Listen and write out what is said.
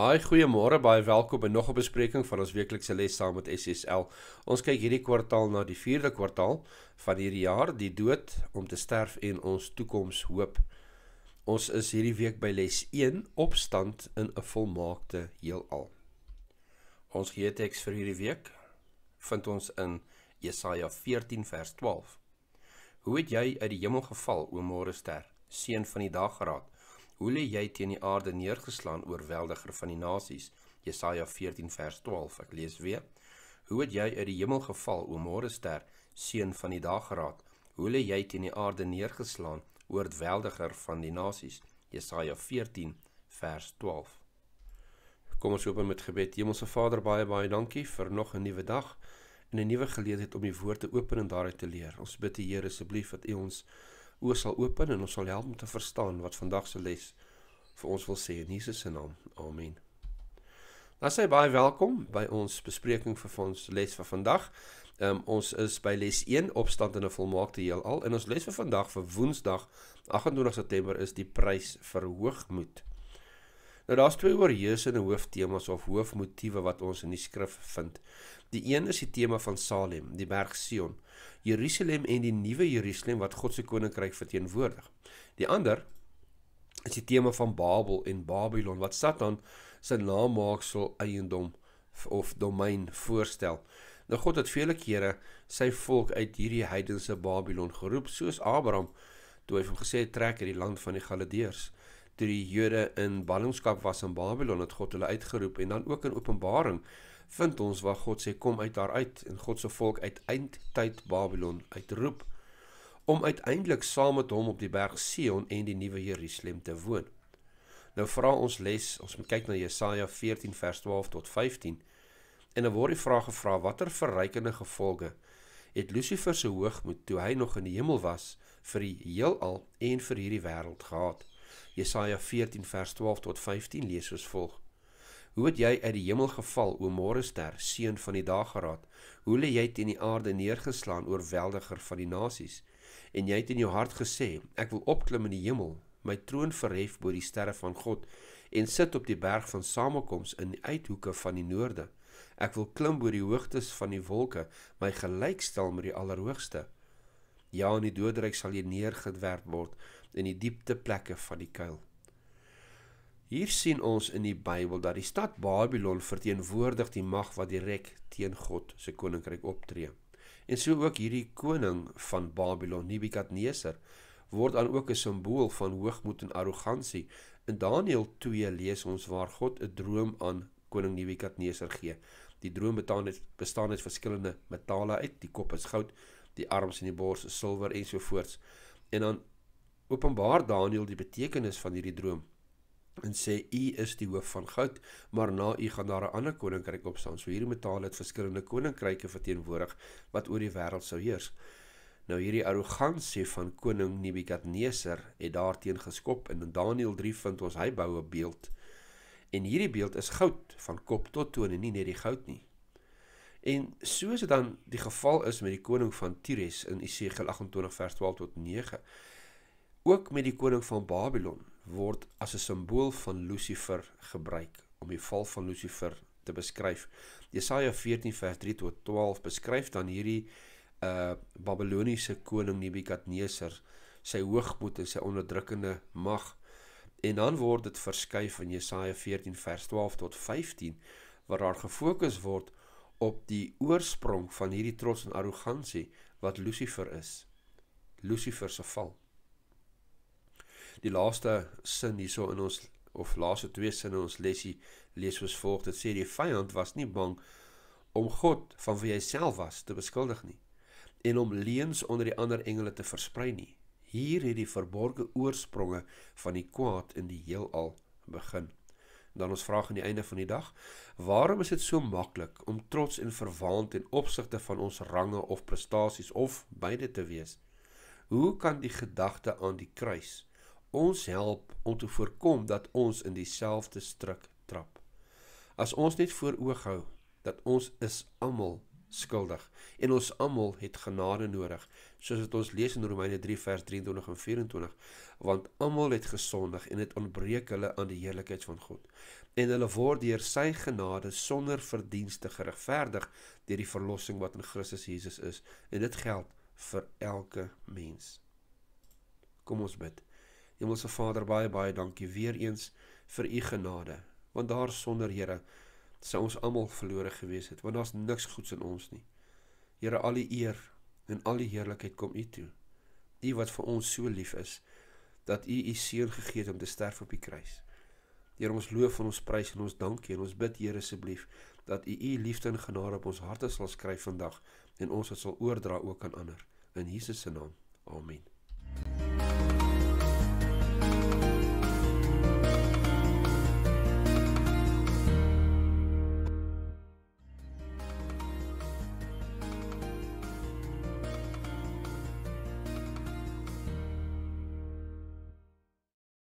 Hi, goeiemôre. Baie welkom by nog 'n bespreking van ons weeklikse les saam met SSL. Ons kyk hierdie kwartaal na die 4de kwartaal van hierdie jaar, die dood om te sterf en ons toekoms hoop. Ons is hierdie week by les 1, opstand in 'n volmaakte heelal. Ons geheteks vir hierdie week vind ons in Jesaja 14 vers 12. Hoe het jy uit die hemel geval, o môre ster, seun van die dagraad? Hoe lê jy teen die aarde neergeslaan oorweldiger van die nasies? Jesaja 14 vers 12. Ek lees weer. Hoe het jy uit die hemel geval, o môrester, seun van die dageraad? Hoe lê jy teen die aarde neergeslaan oorweldiger van die nasies? Jesaja 14 vers 12. Kom ons open met gebed. Hemelse Vader, baie baie dankie vir nog 'n nuwe dag en 'n nuwe geleentheid om U woord te open en daaruit te leer. Ons bid U Here asseblief dat U ons oë sal open en ons sal help om te verstaan wat vandag se les vir ons wil sê in Jesus se naam. Amen. Nou sê baie welkom by ons bespreking vir ons les vir vandag. Ehm um, ons is by les 1 opstand in 'n volmaakte heelal en ons les vir vandag vir Woensdag 28 September is die prys vir hoogmoed. Nou daar's twee oorheersende hooftemas of hoofmotiewe wat ons in die skrif vind. Die een is die tema van Salem, die berg Sion, Jerusalem en die nuwe Jerusalem wat God se koninkryk verteenwoordig. Die ander is die tema van Babel en Babylon wat Satan se naamaksel eiendom of domein voorstel. Nou God het vele kere sy volk uit hierdie heidense Babylon geroep, soos Abraham toe hy hom gesê het trek uit die land van die Galileërs toe die Jode in ballingskap was in Babelon het God hulle uitgeroep en dan ook in Openbaring vind ons waar God sê kom uit daar uit en God se volk uit eindtyd Babelon uitroep om uiteindelik saam met hom op die berg Sion en die nuwe Jerusalem te woon. Nou vra ons les, ons moet kyk na Jesaja 14 vers 12 tot 15. En dan word die vraag gevra watter verrykende gevolge het Lucifer se hoogmoed toe hy nog in die hemel was vir die heelal en vir hierdie wêreld gehad. Jesaja 14 vers 12 tot 15 lees soos volg: Hoe het jy uit die hemel geval, o môre ster, seun van die dageraad? Hoe lê jy teen die aarde neergeslaan, oorweldiger van die nasies? En jy het in jou hart gesê: Ek wil opklim in die hemel, my troon verhef bo die sterre van God en sit op die berg van samekoms in die uithoeke van die noorde. Ek wil klim bo die hoogtes van die wolke, my gelykstel met die allerhoogste. Ja, in die doodryk sal jy neergedwerp word in die diepte plekke van die kuil. Hier sien ons in die Bybel dat die stad Babylon verteenwoordig die mag wat direk teen God se koninkryk optree. En so ook hierdie koning van Babylon, Nebukadneser, word dan ook 'n simbool van hoogmoed en arrogansie. In Daniël 2 lees ons waar God 'n droom aan koning Nebukadneser gee. Die droom bestaan uit verskillende metale uit, die kop is goud, die arms en die bors, silwer en so voorts. En dan openbaar Daniël die betekenis van hierdie droom en sê u is die hoof van goud, maar na u gaan daar 'n ander koninkryk opstaan. So hierdie metaal het verskillende koninkryke verteenwoordig wat oor die wêreld sou heers. Nou hierdie arrogansie van koning Nebukadneser het daarteenoor geskop en in Daniël 3 vind ons hy bou 'n beeld. En hierdie beeld is goud van kop tot tone, nie net die goud nie. En soos dit dan die geval is met die koning van Tyrus in Jesegiel 28 vers 12 tot 9, ook met die koning van Babylon word as 'n simbool van Lucifer gebruik om die val van Lucifer te beskryf. Jesaja 14 vers 3 tot 12 beskryf dan hierdie uh Babiloniese koning Nebukadneser sy hoogmoed en sy onderdrukkende mag. En dan word dit verskuif in Jesaja 14 vers 12 tot 15 waar daar gefokus word op die oorsprong van hierdie trots en arrogansie wat Lucifer is. Lucifer se val. Die laaste sin hierso in ons of laaste twee sinne in ons lesie lees soos volg: Dit sê die vyand was nie bang om God van wie hy self was te beskuldig nie en om leuns onder die ander engele te versprei nie. Hier het die verborgde oorspronge van die kwaad in die heelal begin dan ons vraag aan die einde van die dag, waarom is dit so maklik om trots en verwaand en opsigte van ons range of prestasies of beide te wees? Hoe kan die gedagte aan die kruis ons help om te voorkom dat ons in dieselfde struik trap? As ons net voor oog hou dat ons is almal skuldig en ons almal het genade nodig soos wat ons lees in Romeine 3 vers 23 en 24 want almal het gesondig en dit ontbreek hulle aan die heerlikheid van God en hulle word deur sy genade sonder verdienste geregverdig deur die verlossing wat in Christus Jesus is en dit geld vir elke mens kom ons bid Hemelse Vader baie baie dankie weer eens vir u genade want daar sonder Here sou ons almal verlore gewees het want daar's niks goeds in ons nie. Here al die eer en al die heerlikheid kom U toe. U wat vir ons so lief is dat U U seun gegee het om te sterf op die kruis. Here ons loof en ons prys en ons dankie en ons bid Here asseblief dat U U liefde en genade op ons harte sal skryf vandag en ons dit sal oordra ook aan ander. In Jesus se naam. Amen.